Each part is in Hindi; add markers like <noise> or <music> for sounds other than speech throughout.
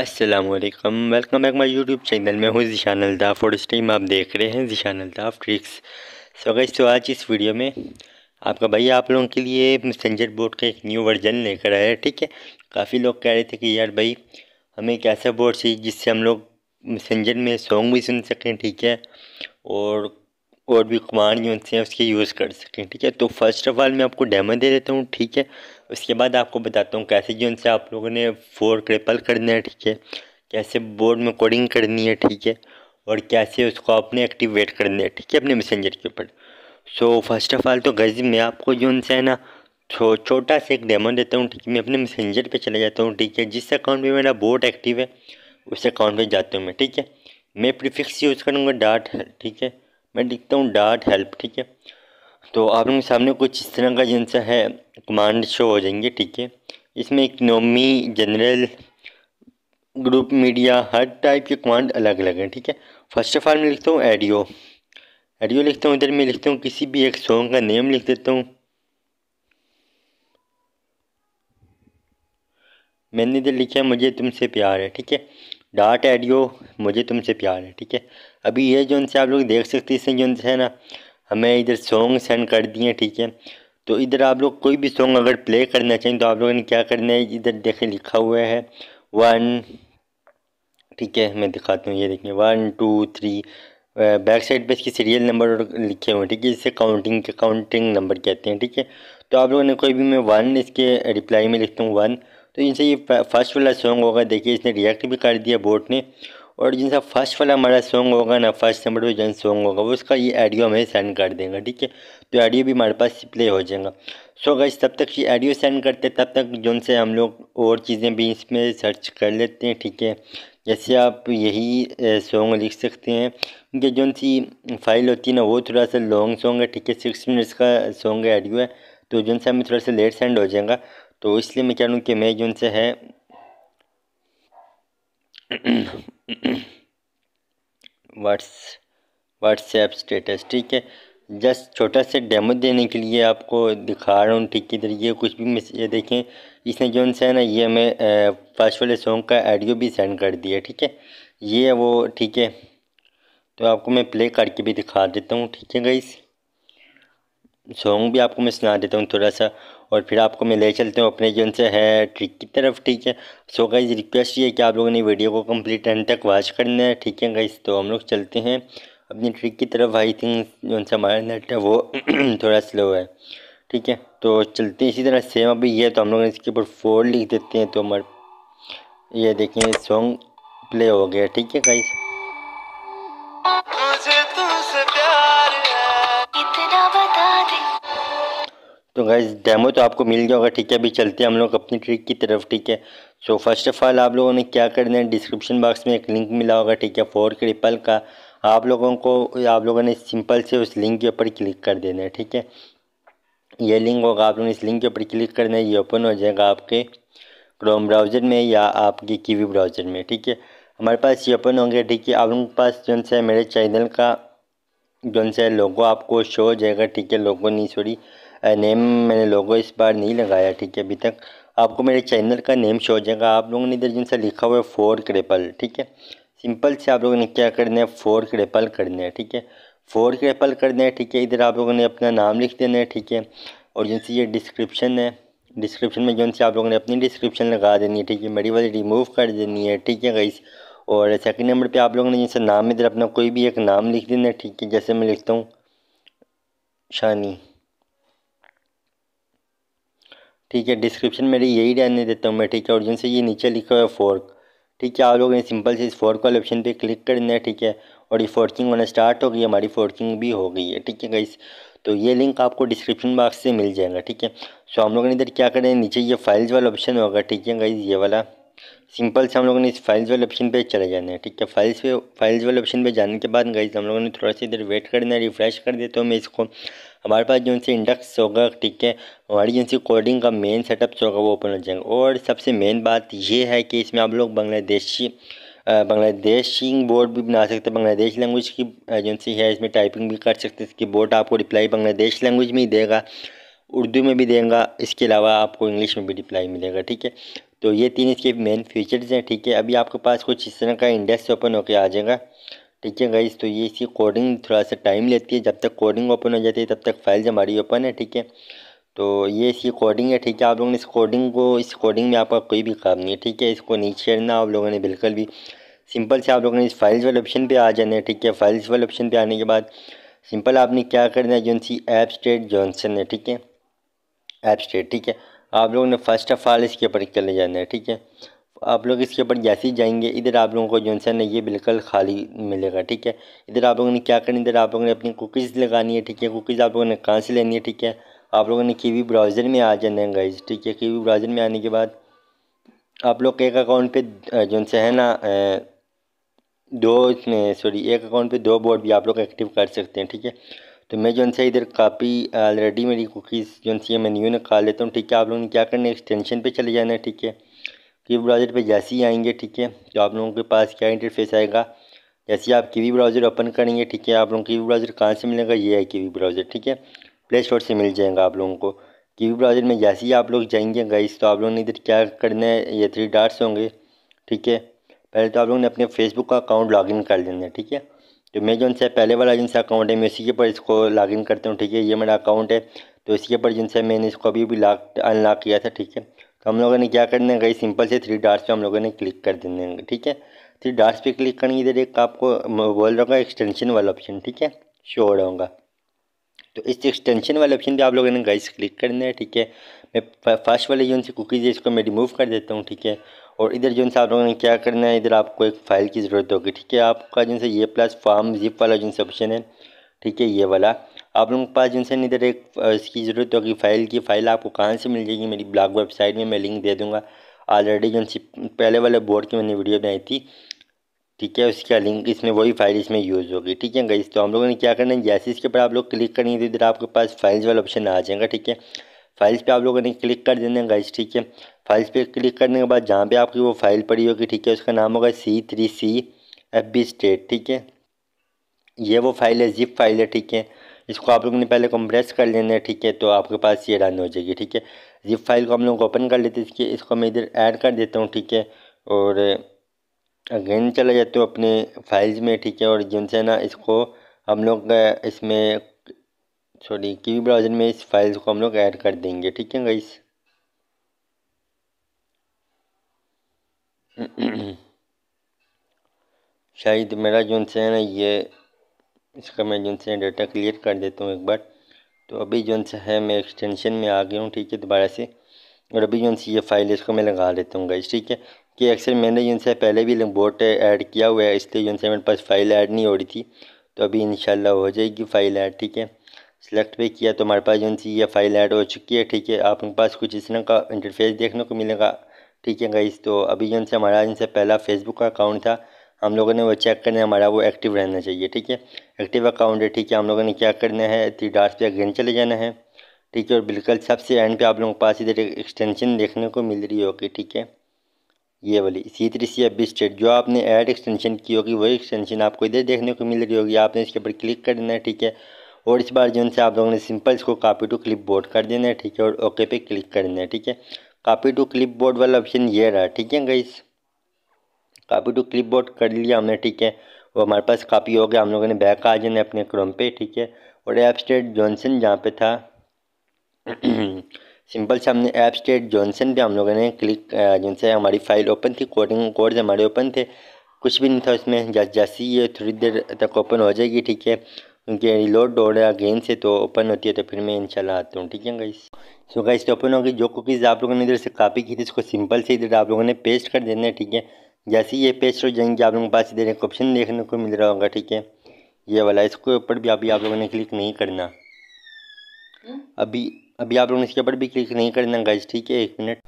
Aslam welcome back my YouTube channel मैं हूँ जिशान अल्ताफ़ और इस टाइम आप देख रहे हैं जिशान अल्ताफ़ ट्रिक्स सो गई तो आज इस वीडियो में आपका भाई आप लोगों के लिए मैसेंजर बोर्ड का एक न्यू वर्जन लेकर आया है ठीक है काफ़ी लोग कह रहे थे कि यार भाई हमें एक ऐसा बोर्ड चाहिए जिससे हम लोग मैसेंजर में सॉन्ग भी सुन सकें ठीक है और और भी जो उनसे उसके यूज़ कर सकें ठीक है तो फर्स्ट ऑफ़ ऑल मैं आपको डेमो दे देता हूँ ठीक है उसके बाद आपको बताता हूँ कैसे जो उनसे आप लोगों ने फोर क्रिपल करना है ठीक है कैसे बोर्ड में कोडिंग करनी है ठीक है और कैसे उसको आपने एक्टिवेट करना है ठीक है अपने मैसेंजर के ऊपर सो फर्स्ट ऑफ़ ऑल तो गज़ मैं आपको जो उनसे है ना छो छोटा सा एक डेमो देता हूँ ठीक है मैं अपने मैसेंजर पे चला जाता हूँ ठीक है जिस अकाउंट पे मेरा बोर्ड एक्टिव है उस अकाउंट पे जाता हूँ मैं ठीक है मैं प्रीफिक्स यूज़ करूँगा डाट ठीक है मैं लिखता हूँ डाट हेल्प ठीक है तो आप लोगों के सामने कुछ इस तरह का जिनसा है कमांड शो हो जाएंगे ठीक है इसमें इकनॉमी जनरल ग्रुप मीडिया हर टाइप के कमांड अलग अलग हैं ठीक है फर्स्ट ऑफ ऑल मैं लिखता हूँ एडियो एडियो लिखता हूँ इधर मैं लिखता हूँ किसी भी एक सॉन्ग का नेम लिख देता हूँ मैंने इधर लिखा है मुझे तुमसे प्यार है ठीक है डाट एडियो मुझे तुमसे प्यार है ठीक है अभी ये जो उनसे आप लोग देख सकते हैं इसमें जो है ना हमें इधर सॉन्ग सेंड कर दिए ठीक है तो इधर आप लोग कोई भी सॉन्ग अगर प्ले करना चाहें तो आप लोगों ने क्या करना है इधर देखें लिखा हुआ है वन ठीक है मैं दिखाता हूँ ये देखिए one two three back side पे इसके सीरियल नंबर लिखे हुए हैं ठीक है इससे काउंटिंग के काउंटिंग नंबर कहते हैं ठीक है तो आप लोगों ने कोई भी मैं वन इसके रिप्लाई में लिखता हूँ वन तो इनसे ये फर्स्ट वाला सॉन्ग होगा देखिए इसने रिएक्ट भी कर दिया बोट ने और जिनका फर्स्ट वाला हमारा सॉन्ग होगा ना फर्स्ट नंबर पर जो सॉन्ग होगा वो उसका ये ऑडियो हमें सेंड कर देंगे ठीक है तो ऑडियो भी हमारे पास प्ले हो जाएगा सो अगर तब तक ये ऑडियो सेंड करते तब तक जो से हम लोग और चीज़ें भी इसमें सर्च कर लेते हैं ठीक है जैसे आप यही सॉन्ग लिख सकते हैं कि जो सी फाइल होती है ना वो थोड़ा सा लॉन्ग सॉन्ग है ठीक है सिक्स मिनट्स का सॉन्ग है ऑडियो है तो जो से हमें थोड़ा सा लेट सेंड हो जाएगा तो इसलिए मैं कह रहा हूँ कि मैं जिनसे से है व्हाट्स व्हाट्सएप स्टेटस ठीक है जस्ट छोटा सा डेमो देने के लिए आपको दिखा रहा हूँ ठीक इधर ये कुछ भी मैसेज देखें इसने जो है ना ये हमें फर्स्ट वाले सॉन्ग का ऑडियो भी सेंड कर दिया ठीक है ये वो ठीक है तो आपको मैं प्ले करके भी दिखा देता हूँ ठीक है गई सॉन्ग भी आपको मैं सुना देता हूँ थोड़ा सा और फिर आपको मैं ले चलता हूँ अपने जो उनसे है ट्रिक की तरफ ठीक है सो गाइज रिक्वेस्ट ये कि आप लोगों ने वीडियो को कम्प्लीट एंड तक वॉच करना है ठीक है गाइज तो हम लोग चलते हैं अपनी ट्रिक की तरफ आई थिंक जो उनसे हमारा नेट है वो <clears throat> थोड़ा स्लो है ठीक है तो चलते हैं इसी तरह सेम अभी ये तो हम लोग इसके ऊपर फोर लिख देते हैं तो हमारे ये देखें सॉन्ग प्ले हो गया ठीक है गाइज़ तो गैस डेमो तो आपको मिल गया होगा ठीक है अभी चलते हैं हम लोग अपनी ट्रिक की तरफ ठीक है सो फर्स्ट ऑफ़ ऑल आप लोगों ने क्या करना है डिस्क्रिप्शन बॉक्स में एक लिंक मिला होगा ठीक है फोर क्रिपल का आप लोगों को आप लोगों ने सिंपल से उस लिंक के ऊपर क्लिक कर देना है ठीक है ये लिंक होगा आप लोगों ने इस लिंक के ऊपर क्लिक करना है ये ओपन हो जाएगा आपके क्रोम ब्राउज़र में या आपके कीवी ब्राउज़र में ठीक है हमारे पास ये ओपन होंगे ठीक है आप लोगों के पास जो है मेरे चैनल का जो है लोगो आपको शो हो जाएगा ठीक है लोगो नहीं सॉरी नेम मैंने लोगो इस बार नहीं लगाया ठीक है अभी तक आपको मेरे चैनल का नेम शो हो जाएगा आप लोगों ने इधर जिनसे लिखा हुआ है फोर क्रेपल ठीक है सिंपल से आप लोगों ने क्या करना है फोर क्रेपल करना है ठीक है फोर क्रेपल करना है ठीक है इधर आप लोगों ने अपना नाम लिख देना है ठीक है और जिनसे ये डिस्क्रिप्शन है डिस्क्रिप्शन में जो आप लोगों ने अपनी डिस्क्रिप्शन लगा देनी है ठीक है मेरी वाली रिमूव कर देनी है ठीक है गई और सेकेंड नंबर पर आप लोगों ने जिनसे नाम इधर अपना कोई भी एक नाम लिख देना है ठीक है जैसे मैं लिखता हूँ शानी ठीक है डिस्क्रिप्शन में यही रहने देता हूँ मैं ठीक है और जिनसे ये नीचे लिखा हुआ है फोर्क ठीक है आप लोग सिंपल से इस फोर्क वाले ऑप्शन पे क्लिक करना है ठीक है और ये फोर्किंग होना स्टार्ट हो गई हमारी फोर्किंग भी हो गई है ठीक है गाइस तो ये लिंक आपको डिस्क्रिप्शन बॉक्स से मिल जाएगा ठीक है सो हम लोग ने इधर क्या करें नीचे ये फाइल्स वाला ऑप्शन होगा ठीक है गाइस ये वाला सिंपल से हम लोगों ने इस फाइल्स वाले ऑप्शन पे चले जाना है ठीक है फाइल्स पे फाइल्स वाले ऑप्शन पे जाने के बाद गई हम लोगों ने थोड़ा सा इधर वेट करना है रिफ्रेश कर देता हूँ मैं इसको हमारे पास जो उनसे इंडक्स होगा ठीक है हमारी जो कोडिंग का मेन सेटअप होगा वो ओपन हो जाएगा और सबसे मेन बात ये है कि इसमें आप लोग बांग्लादेशी बांग्लादेशी बोर्ड भी बना सकते हैं बांग्लादेश लैंग्वेज की एजेंसी है इसमें टाइपिंग भी कर सकते हैं इसकी बोर्ड आपको रिप्लाई बांग्लादेश लैंग्वेज में ही देगा उर्दू में भी देगा इसके अलावा आपको इंग्लिश में भी रिप्लाई मिलेगा ठीक है तो ये तीन इसके मेन फीचर्स हैं ठीक है अभी आपके पास कुछ इस तरह का इंडेक्स ओपन होकर आ जाएगा ठीक है गाइज तो ये इसकी कोडिंग थोड़ा सा टाइम लेती है जब तक कोडिंग ओपन हो जाती है तब तक फाइल्स हमारी ओपन है ठीक है तो ये इसकी कोडिंग है ठीक है आप लोगों ने इस कोडिंग को इस कोडिंग में आपका कोई भी काम नहीं है ठीक है इसको नीचे छेड़ना आप लोगों ने बिल्कुल भी सिंपल से आप लोगों ने इस फाइल्स वाले ऑप्शन पर आ जाना है ठीक है फाइल्स वाले ऑप्शन पर आने के बाद सिंपल आपने क्या करना है जो सी एप स्टेट जॉनसन है ठीक है एप स्टेट ठीक है आप लोगों ने फ़र्स्ट ऑफ़ ऑल इसके ऊपर चले जाना है ठीक है आप लोग इसके ऊपर जैसे ही जाएंगे इधर आप लोगों को जो है ये बिल्कुल खाली मिलेगा ठीक है इधर आप लोगों ने क्या करना इधर आप लोगों ने अपनी कुकीज़ लगानी है ठीक है कुकीज़ आप लोगों ने कहाँ से लेनी है ठीक है आप लोगों ने कीवी ब्राउज़र में आ जाना है गाइज ठीक है कीवी ब्राउज़र में आने के बाद आप लोग एक अकाउंट पे जो है ना दो सॉरी एक अकाउंट पर दो बोर्ड भी आप लोग एक्टिव कर सकते हैं ठीक है तो मैं जो है इधर कापी ऑलरेडी मेरी कुकीज़ जो है मैं न्यू निकाल लेता हूँ ठीक है आप लोगों ने क्या करना है एक्सटेंशन पर चले जाना है ठीक है की ब्राउज़र पर जैसे ही आएंगे ठीक है तो आप लोगों के पास क्या इंटरफेस आएगा जैसे आप वी ब्राउज़र ओपन करेंगे ठीक है आप लोगों को वी ब्राउज़र कहाँ से मिलेगा ये है वी ब्राउज़र ठीक है प्ले स्टोर से मिल जाएगा आप लोगों को कीवी ब्राउज़र में जैसे ही आप लोग जाएंगे गाइस तो आप लोगों ने इधर क्या करना है ये थ्री डार्ट्स होंगे ठीक है पहले तो आप लोगों ने अपने फेसबुक का अकाउंट लॉगिन कर लेना है ठीक है तो मैं जो उनसे पहले वाला जिनसे अकाउंट है मैं इसी के ऊपर इसको लॉगिन करता हूँ ठीक है ये मेरा अकाउंट है तो इसी के ऊपर जिनसे मैंने इसको अभी भी लॉक अनलॉक किया था ठीक है तो हम लोगों ने क्या करना है गई सिंपल से थ्री डार्ट्स पे हम लोगों ने क्लिक कर देने ठीक है थ्री डार्ट्स पे क्लिक करने इधर एक आपको बोल रहा एक्सटेंशन वाला ऑप्शन ठीक है शो हो रहा होगा तो इस एक्सटेंशन वाले ऑप्शन पर आप लोगों ने गाइस क्लिक करना है ठीक है मैं फर्स्ट वाले जो उनसे कुकीज़ है इसको मैं रिमूव कर देता हूँ ठीक है और इधर जो आप लोगों ने क्या करना है इधर आपको एक फ़ाइल की ज़रूरत होगी ठीक है आपका जिनसे ये प्लस फॉर्म जिप वाला जिनसे ऑप्शन है ठीक है ये वाला आप लोगों के पास जिनसे इधर एक इसकी ज़रूरत होगी फ़ाइल की फ़ाइल आपको कहाँ से मिल जाएगी मेरी ब्लॉग वेबसाइट में मैं लिंक दे दूँगा ऑलरेडी जो पहले वाले बोर्ड की मैंने वीडियो बनाई थी ठीक है उसका लिंक इसमें वही फाइल इसमें यूज़ होगी ठीक है गई तो हम लोगों ने क्या करना है जैसे इसके ऊपर आप लोग क्लिक करेंगे तो इधर आपके पास फाइल्स वाला ऑप्शन आ जाएगा ठीक है फाइल्स पे आप लोगों ने क्लिक कर देना है गाइस ठीक है फाइल्स पे क्लिक करने के बाद जहाँ पे आपकी वो फाइल पड़ी होगी ठीक है उसका नाम होगा C three C F B state ठीक है ये वो फाइल है जिप फाइल है ठीक है इसको आप लोगों ने पहले कंप्रेस कर लेना है ठीक है तो आपके पास ये रन हो जाएगी ठीक है जिप फाइल को हम लोग ओपन कर लेते हैं इसकी इसको मैं इधर ऐड कर देता हूँ ठीक है और अगेन चला जाता हूँ अपने फाइल्स में ठीक है और जिनसे ना इसको हम लोग इसमें सॉरी किवी ब्राउज़र में इस फाइल को हम लोग ऐड कर देंगे ठीक है गाइस <clears throat> शायद मेरा जो से है ना ये इसका मैं जो से डाटा क्लियर कर देता हूँ एक बार तो अभी जो से है मैं एक्सटेंशन में आ गया हूँ ठीक है दोबारा से और अभी जो से ये फाइल इसको मैं लगा देता हूँ गाइस ठीक है कि अक्सर मैंने जो से पहले भी बोट ऐड किया हुआ है इसलिए जो से मेरे पास फ़ाइल ऐड नहीं हो रही थी तो अभी इन हो जाएगी फ़ाइल ऐड ठीक है सेलेक्ट पे किया तो हमारे पास जो सी ये फाइल ऐड हो चुकी है ठीक है आप पास कुछ इस तरह का इंटरफेस देखने को मिलेगा ठीक है गाइस तो अभी जो हमारा जिनसे पहला फेसबुक का अकाउंट था हम लोगों ने वो चेक करना है हमारा वो एक्टिव रहना चाहिए ठीक है एक्टिव अकाउंट है ठीक है हम लोगों ने क्या करना है थ्री डार्स पे अगेन चले जाना है ठीक है और बिल्कुल सबसे एंड पे आप लोगों के पास इधर एक एक्सटेंशन देखने को मिल रही होगी ठीक है ये वाली C three C F state जो आपने ऐड एक्सटेंशन की होगी वही एक्सटेंशन आपको इधर देखने को मिल रही होगी आपने इसके ऊपर क्लिक कर देना है ठीक है और इस बार जो है आप लोगों ने सिंपल इसको कापी टू क्लिप बोर्ड कर देना है ठीक है और ओके पे क्लिक कर देना है ठीक है कापी टू क्लिप बोर्ड वाला ऑप्शन ये रहा ठीक है गई कापी टू क्लिप बोर्ड कर लिया हमने ठीक है वो हमारे पास कापी हो गया हम लोगों ने बैक आ जाना अपने क्रोम पे ठीक है और ऐप स्टेट जॉनसन जहाँ पे था <clears throat> सिंपल से हमने ऐप स्टेट जॉनसन पे हम लोगों ने क्लिक जिनसे हमारी फाइल ओपन थी कोडिंग कोड्स हमारे ओपन थे कुछ भी नहीं था उसमें जैसी ये थोड़ी देर तक ओपन हो जाएगी ठीक है क्योंकि रिलोड डोर है गेंद से तो ओपन होती है तो फिर मैं इंशाल्लाह आता हूँ ठीक है गाइस सो गाइस तो ओपन होगी जो कुकीज़ आप लोगों ने इधर से कापी की थी उसको सिंपल से इधर आप लोगों ने पेस्ट कर देना है ठीक है जैसे ही ये पेस्ट हो जाएंगे आप लोगों के पास इधर एक ऑप्शन देखने को मिल रहा होगा ठीक है ये वाला इसके ऊपर भी अभी आप लोगों ने क्लिक नहीं करना हम्म? अभी अभी आप लोगों ने इसके ऊपर भी क्लिक नहीं करना गाइस ठीक है एक मिनट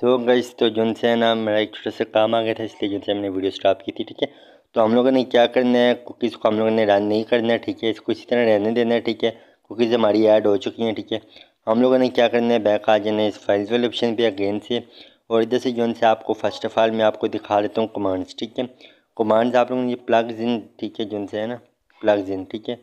सो गाइस गई तो जो से ना मेरा एक छोटा सा काम आ गया था इसलिए जो से हमने वीडियो स्टॉप की थी ठीक है तो हम लोगों ने क्या करना है कुकीज़ को हम लोगों ने रन नहीं करना है ठीक है इसको इसी तरह रहने देना है ठीक है कुकीज़ हमारी ऐड हो चुकी हैं ठीक है हम लोगों ने क्या करना है बैक आ जाना है इस फाइल्स वाले ऑप्शन पे अगेन से और इधर से जो है आपको फ़र्स्ट ऑफ़ ऑल मैं आपको दिखा देता हूँ कमांड्स ठीक है कमांड्स आप लोगों ने प्लग इन ठीक है जो है ना प्लग इन ठीक है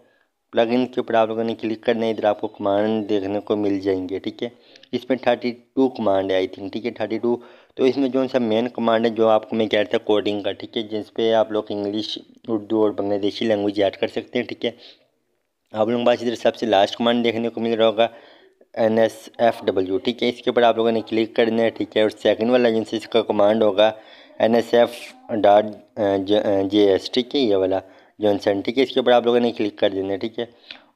प्लग इन के ऊपर आप लोगों ने क्लिक करना है इधर आपको कमांड देखने को मिल जाएंगे ठीक है इसमें थर्टी टू कमांड है आई थिंक ठीक है थर्टी टू तो इसमें जो सा मेन कमांड है जो आपको मैं कह रहा था कोडिंग का ठीक है जिस पे आप लोग इंग्लिश उर्दू और बांग्लादेशी लैंग्वेज ऐड कर सकते हैं ठीक है आप लोगों के पास इधर सबसे लास्ट कमांड देखने को मिल रहा होगा एन एस एफ डब्ल्यू ठीक है इसके ऊपर आप लोगों ने क्लिक करना है ठीक है और सेकंड वाला जिनसे इसका कमांड होगा N S F dot J S ठीक है ये वाला जॉनसन ठीक है इसके ऊपर आप लोगों ने क्लिक कर देना है ठीक है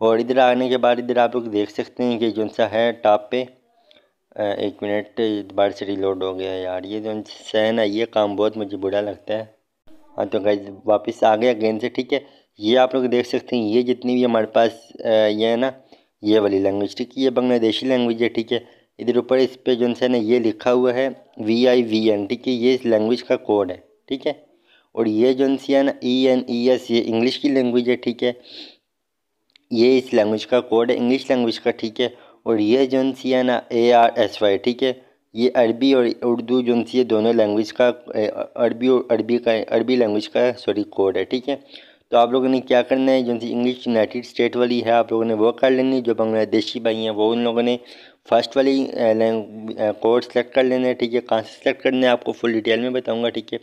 और इधर आने के बाद इधर आप लोग देख सकते हैं कि जो सा है टॉप पे एक मिनट दोबारा से रिलोड हो गया यार ये जो सहन है ये काम बहुत मुझे बुरा लगता है हाँ तो गाइज वापस आ गया गेंद से ठीक है ये आप लोग देख सकते हैं ये जितनी भी हमारे पास ये है ना ये वाली लैंग्वेज ठीक है ये बांग्लादेशी लैंग्वेज है ठीक है इधर ऊपर इस पर जो है ना ये लिखा हुआ है वी आई वी एन ठीक है ये इस लैंग्वेज का कोड है ठीक है और ये जो है ना ई एन ई एस ये इंग्लिश की लैंग्वेज है ठीक है ये इस लैंग्वेज का कोड है इंग्लिश लैंग्वेज का ठीक है और यह जो है ना ए आर एस वाई ठीक है ये अरबी और उर्दू जो है दोनों लैंग्वेज का अरबी और अरबी का अरबी लैंग्वेज का सॉरी कोड है ठीक है तो आप लोगों ने क्या करना है जो इंग्लिश यूनाइटेड स्टेट वाली है आप लोगों ने वो कर लेनी जो बांग्लादेशी भाई हैं वो उन लोगों ने फर्स्ट वाली कोड सेलेक्ट कर लेना है ठीक है कहाँ से सेलेक्ट करना है आपको फुल डिटेल में बताऊँगा ठीक है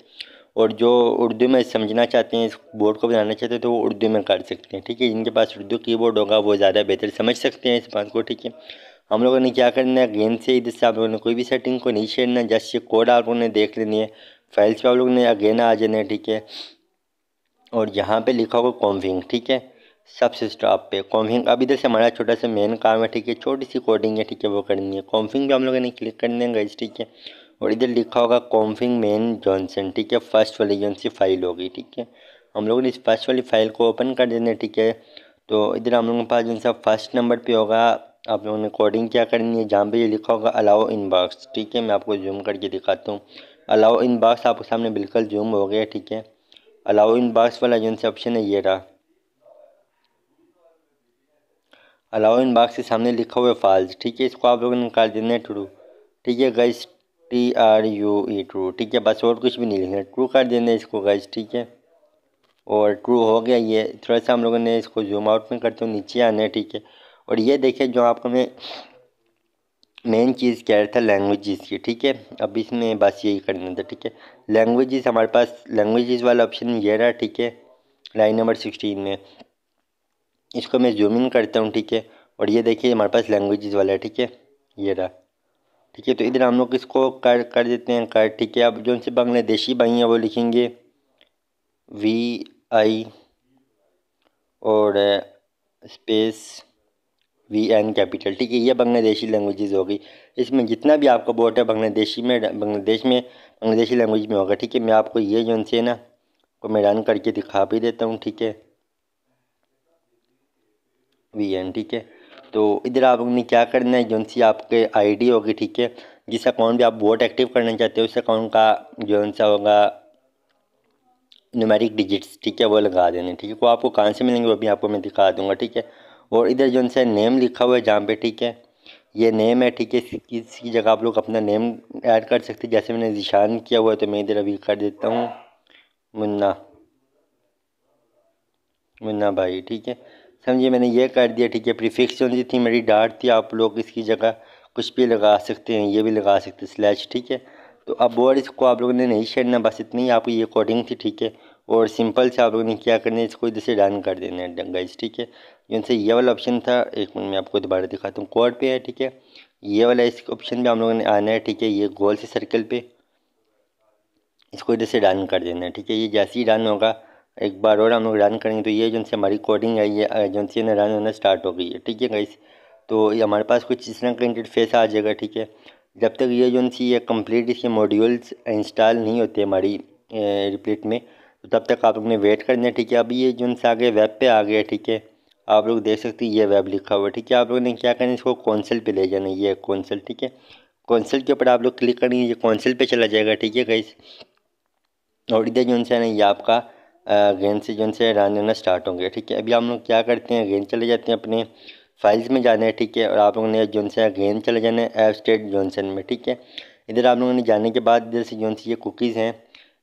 और जो उर्दू में समझना चाहते हैं इस बोर्ड को बनाना चाहते हैं तो वो उर्दू में कर सकते हैं ठीक है जिनके पास उर्दू कीबोर्ड होगा वो ज़्यादा बेहतर समझ सकते हैं इस बात को ठीक है हम लोगों ने क्या करना है गेंद से इधर से आप लोगों ने कोई भी सेटिंग को नहीं छेड़ना जस्ट ये कोड आप लोगों ने देख लेनी है फाइल्स पर आप लोगों ने अगेन आ जाना है ठीक है और यहाँ पर लिखा होगा कॉम्फिंग ठीक है सबसे स्टॉप पे कॉम्फिंग अब इधर से हमारा छोटा सा मेन काम है ठीक है छोटी सी कोडिंग है ठीक है वो करनी है कॉम्फिंग भी हम लोगों ने क्लिक करना है गई ठीक है और इधर लिखा होगा कॉम्फिंग मेन जॉनसन ठीक है फर्स्ट वाली जो सी फाइल होगी ठीक है हम लोगों ने इस फर्स्ट वाली फ़ाइल को ओपन कर देना है ठीक है तो इधर हम लोगों के पास जो सा फर्स्ट नंबर पे होगा आप लोगों ने कोडिंग क्या करनी है जहाँ पे ये लिखा होगा अलाओ इनबॉक्स ठीक है मैं आपको जूम करके दिखाता हूँ अलाओ इनबॉक्स आपके सामने बिल्कुल जूम हो गया ठीक है अलाओ इनबॉक्स वाला जो सा ऑप्शन है ये रहा अलाओ इनबॉक्स के सामने लिखा हुआ है फाल्स ठीक है इसको आप लोगों ने निकाल देना है ट्रू ठीक है गई T R U E true ठीक है बस और कुछ भी नहीं लिखना ट्रू कर देना इसको गज ठीक है और ट्रू हो गया ये थोड़ा सा हम लोगों ने इसको जूम आउट में करते हो नीचे आना है ठीक है और ये देखिए जो आपको मैं मेन चीज़ कह रहा था लैंग्वेजेस की ठीक है अब इसमें बस यही करना था ठीक है लैंग्वेजेस हमारे पास लैंग्वेजेस वाला ऑप्शन ये रहा ठीक है लाइन नंबर सिक्सटीन में इसको मैं जूम इन करता हूँ ठीक है और ये देखिए हमारे पास लैंग्वेजेस वाला है ठीक है ये रहा ठीक है तो इधर हम लोग इसको कर कर देते हैं कर ठीक है अब जो उनसे बांग्लादेशी भाई हैं वो लिखेंगे वी आई और स्पेस वी एन कैपिटल ठीक है ये बांग्लादेशी लैंग्वेजेज़ होगी इसमें जितना भी आपका बोर्ड है बांग्लादेशी में बांग्लादेश में बांग्लादेशी लैंग्वेज में होगा ठीक है मैं आपको ये जो उनसे ना को मैं रन करके दिखा भी देता हूँ ठीक है वी एन ठीक है तो इधर आपने क्या करना है जो सी आपके आईडी होगी ठीक है जिस अकाउंट भी आप वोट एक्टिव करना चाहते हो उस अकाउंट का जो सा होगा नुमेरिक डिजिट्स ठीक है वो लगा देने ठीक है वो आपको कहाँ से मिलेंगे वो भी आपको मैं दिखा दूँगा ठीक है और इधर जो सा नेम लिखा हुआ है जहाँ पर ठीक है ये नेम है ठीक है किसी जगह आप लोग अपना नेम ऐड कर सकते जैसे मैंने निशान किया हुआ है तो मैं इधर अभी कर देता हूँ मुन्ना मुन्ना भाई ठीक है समझिए मैंने ये कर दिया ठीक है प्रीफिक्स जो थी मेरी डाट थी आप लोग इसकी जगह कुछ भी लगा सकते हैं ये भी लगा सकते हैं स्लैश ठीक है तो अब और इसको आप लोगों ने नहीं छेड़ना बस इतनी आपकी ये कोडिंग थी ठीक है और सिंपल से आप लोगों ने क्या करना है इसको इधर से डन कर देना है गाइस ठीक है जिनसे ये वाला ऑप्शन था एक मिनट मैं आपको दोबारा दिखाता हूँ कोड पे है ठीक है ये वाला इस ऑप्शन पर हम लोगों ने आना है ठीक है ये गोल से सर्कल पर इसको इधर से डन कर देना है ठीक है ये जैसे ही डन होगा एक बार और हम लोग रन करेंगे तो ये एजेंसी हमारी कोडिंग है ये ने रन होना स्टार्ट हो गई है ठीक है गाइस तो ये हमारे पास कुछ इस तरह का इंटरफेस आ जाएगा ठीक है जब तक ये एजेंसी ये कम्प्लीट इसके मॉड्यूल्स इंस्टॉल नहीं होते हमारी रिप्लेट में तो तब तक आप लोग ने वेट करना है ठीक है अभी ये जो सा आगे वेब पे आ गया ठीक है आप लोग देख सकते हैं ये वेब लिखा हुआ है ठीक है आप लोग ने क्या करना है इसको कौनसल पे ले जाना ये कौनसल ठीक है कौनसल के ऊपर आप लोग क्लिक करेंगे ये कौनसल पे चला जाएगा ठीक है गाइस और इधर जो है ना ये आपका गेंद से जो है रन लेना स्टार्ट होंगे ठीक है अभी हम लोग क्या करते हैं गेंद चले जाते हैं अपने फाइल्स में जाना है ठीक है और आप लोगों ने जो है गेंद चले जाना है एफ स्टेट जॉनसन में ठीक है इधर आप लोगों ने जाने के बाद इधर से जो ये कुकीज़ हैं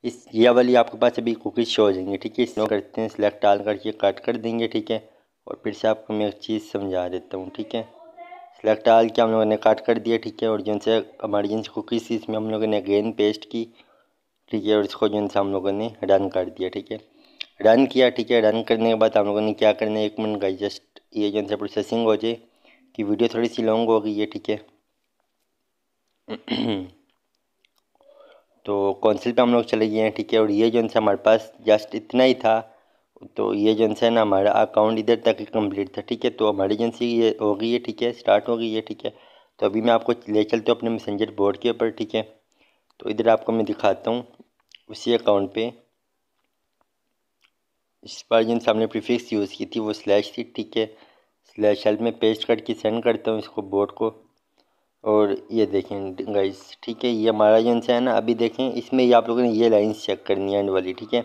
इस ये वाली आपके पास अभी कुकीज़ शो हो जाएंगे ठीक है स्नो करते हैं सिलेक्ट डाल करके कट कर देंगे ठीक है और फिर से आपको मैं एक चीज़ समझा देता हूँ ठीक है सिलेक्ट डाल के हम लोगों ने कट कर दिया ठीक है और जो से एमरजेंसी कुकीज़ इसमें हम लोगों ने गेंद पेस्ट की ठीक है और इसको जो है हम लोगों ने रन कर दिया ठीक है रन किया ठीक है रन करने के बाद हम लोगों ने क्या करना है एक मिनट का जस्ट ये जो है प्रोसेसिंग हो जाए कि वीडियो थोड़ी सी लॉन्ग हो गई है ठीक है <clears throat> तो कौंसिल पे हम लोग चले गए हैं ठीक है और ये जो है हमारे पास जस्ट इतना ही था तो ये जो है ना हमारा अकाउंट इधर तक ही कम्प्लीट था ठीक है तो हमारी एजेंसी ये हो गई है ठीक है स्टार्ट हो गई है ठीक है तो अभी मैं आपको ले चलता हूँ अपने मैसेंजर बोर्ड के ऊपर ठीक है तो इधर आपको मैं दिखाता हूँ उसी अकाउंट पर इस पर जिन हमने प्रीफिक्स यूज़ की थी वो स्लैश थी ठीक है स्लैश हेल्प में पेस्ट करके सेंड करता हूँ इसको बोर्ड को और ये देखें गाइस ठीक है ये हमारा जो है ना अभी देखें इसमें ये आप लोगों ने ये लाइंस चेक करनी है एंड वाली ठीक है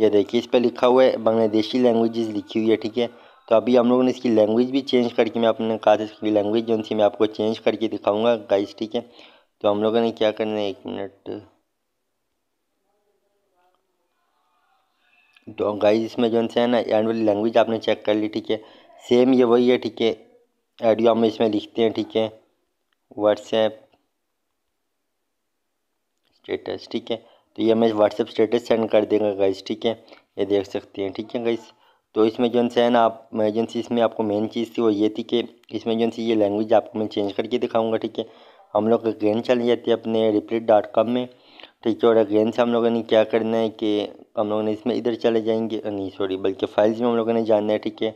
ये देखिए इस पर लिखा हुआ है बांग्लादेशी लैंग्वेजेस लिखी हुई है ठीक है तो अभी हम लोगों ने इसकी लैंग्वेज भी चेंज करके मैं अपने कहा था इसकी लैंग्वेज जो सी मैं आपको चेंज करके दिखाऊँगा गाइस ठीक है तो हम लोगों ने क्या करना है एक मिनट तो गाइज इसमें जो है ना एंड वाली लैंग्वेज आपने चेक कर ली ठीक है सेम ये वही है ठीक है ऑडियो हम इसमें लिखते हैं ठीक है व्हाट्सएप स्टेटस ठीक है तो ये हमें व्हाट्सएप स्टेटस सेंड कर देगा गाइज ठीक है ये देख सकते हैं ठीक है गाइज तो इसमें जो है ना आप जो इसमें आपको मेन चीज़ थी वो ये थी कि इसमें जो ये लैंग्वेज आपको मैं चेंज करके दिखाऊँगा ठीक है हम लोग ग्रेन चले जाते हैं अपने रिप्लेट डॉट कॉम में ठीक है और अगेन से हम लोगों ने क्या करना है कि हम लोगों ने इसमें इधर चले जाएंगे नहीं सॉरी बल्कि फाइल्स में हम लोगों ने जानना है ठीक है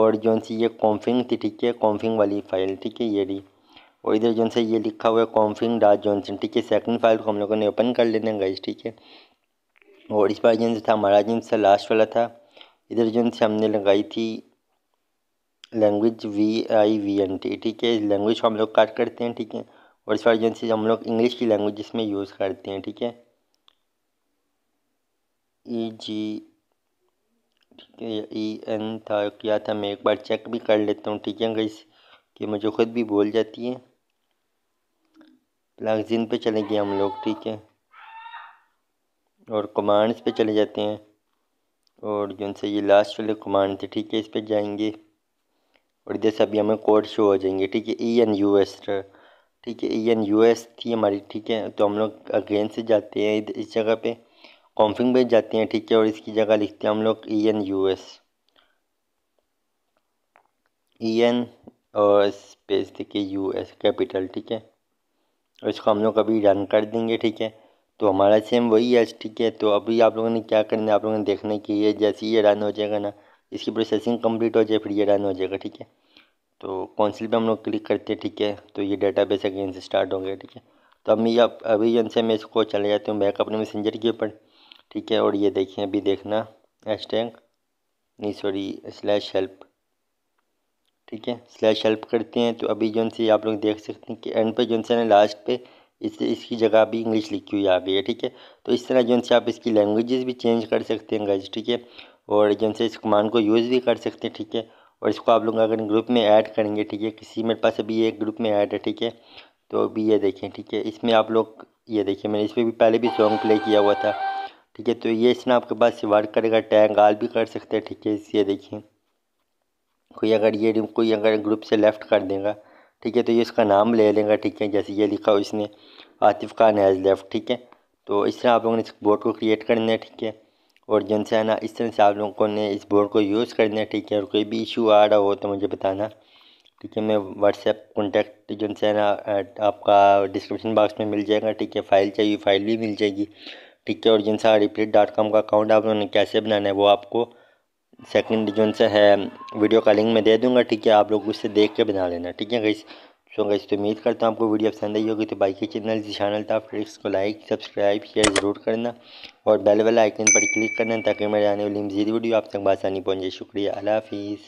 और जो सी ये कॉम्फिंग थी ठीक है कॉम्फिंग वाली फ़ाइल ठीक है ये रही और इधर जो ये लिखा हुआ है कॉम्फिंग डाट जॉनसन ठीक है सेकंड फाइल को हम लोगों ने ओपन कर लेना है गाइज ठीक है और इस बार जो था हमारा जिन सा लास्ट वाला था इधर जो हमने लगाई थी language V I V N T ठीक है लैंग्वेज को हम लोग काट करते हैं ठीक है और इस वर्जन हम लोग इंग्लिश की लैंग्वेज में यूज़ करते हैं ठीक है ई e जी ठीक है ई e एन था क्या था मैं एक बार चेक भी कर लेता हूँ ठीक है गई कि मुझे ख़ुद भी बोल जाती है प्लागजिन पे चले गए हम लोग ठीक है और कमांड्स पे चले जाते हैं और जो से ये लास्ट वाले कमांड थे ठीक है इस पर जाएंगे और इधर से अभी हमें कोड शो हो जाएंगे ठीक है ई एन यू एस ठीक है ई एन यू एस थी हमारी ठीक है तो हम लोग अगेन से जाते हैं इस जगह पे कॉम्फिंग पे जाते हैं ठीक है और इसकी जगह लिखते हैं हम लोग E N U S E N और स्पेस देखिए यू एस कैपिटल ठीक है और इसको हम लोग अभी रन कर देंगे ठीक है तो हमारा सेम वही है ठीक है तो अभी आप लोगों ने क्या करना है आप लोगों ने देखना है कि ये जैसे ये रन हो जाएगा ना इसकी प्रोसेसिंग कंप्लीट हो जाए फिर ये रन हो जाएगा ठीक है तो कौनसिल पे हम लोग क्लिक करते हैं ठीक है तो ये डाटा बेस अगेन से स्टार्ट हो गया ठीक है तो अब मैं अब अभी जन से मैं इसको चले जाती हूँ बैक अपने मैसेंजर के ऊपर ठीक है और ये देखिए अभी देखना एस टैंक नहीं सॉरी स्लैश हेल्प ठीक है स्लैश हेल्प करते हैं तो अभी जो से आप लोग देख सकते हैं कि एंड पे जो से लास्ट पे इस इसकी जगह भी इंग्लिश लिखी हुई आ गई है ठीक है तो इस तरह जो से आप इसकी लैंग्वेजेस भी चेंज कर सकते हैं गज ठीक है और जो से इस कमांड को यूज़ भी कर सकते हैं ठीक है और इसको आप लोग अगर ग्रुप में ऐड करेंगे ठीक है किसी मेरे पास अभी ये ग्रुप में ऐड है ठीक है तो अभी ये देखें ठीक है इसमें आप लोग ये देखिए मैंने इस पर भी पहले भी सॉन्ग प्ले किया हुआ था ठीक है तो ये इसमें आपके पास वर्क करेगा टैग आल भी कर सकते हैं ठीक है इस ये देखिए कोई अगर ये कोई अगर ग्रुप से लेफ़्ट कर देगा ठीक है तो ये इसका नाम ले लेगा ठीक है जैसे ये लिखा हो इसने आतिफ़ खान हैज़ लेफ़्ट ठीक है तो इस तरह आप लोगों ने इस बोर्ड को क्रिएट करना है ठीक है और जनसाना इस तरह से आप लोगों ने इस बोर्ड को यूज़ करना है ठीक है और कोई भी इशू आ रहा हो तो मुझे बताना ठीक है मैं व्हाट्सएप कॉन्टैक्ट जिनसे है ना आपका डिस्क्रिप्शन बॉक्स में मिल जाएगा ठीक है फाइल चाहिए फाइल भी मिल जाएगी ठीक है और जिनसे रिप्लेट डॉट कॉम का अकाउंट आप लोगों ने कैसे बनाना है वो आपको सेकेंड जो है वीडियो का लिंक मैं दे दूँगा ठीक है आप लोग उससे देख के बना लेना ठीक है गई तो अगर तो उम्मीद करता हूँ आपको वीडियो पसंद आई होगी तो बाइक के चैनल जिशानल था इसको को लाइक सब्सक्राइब शेयर ज़रूर करना और बेल वाला आइकन पर क्लिक करना ताकि मेरे आने वाली मजीद वीडियो आप तक बासानी पहुँचे शुक्रिया अला हाफिज़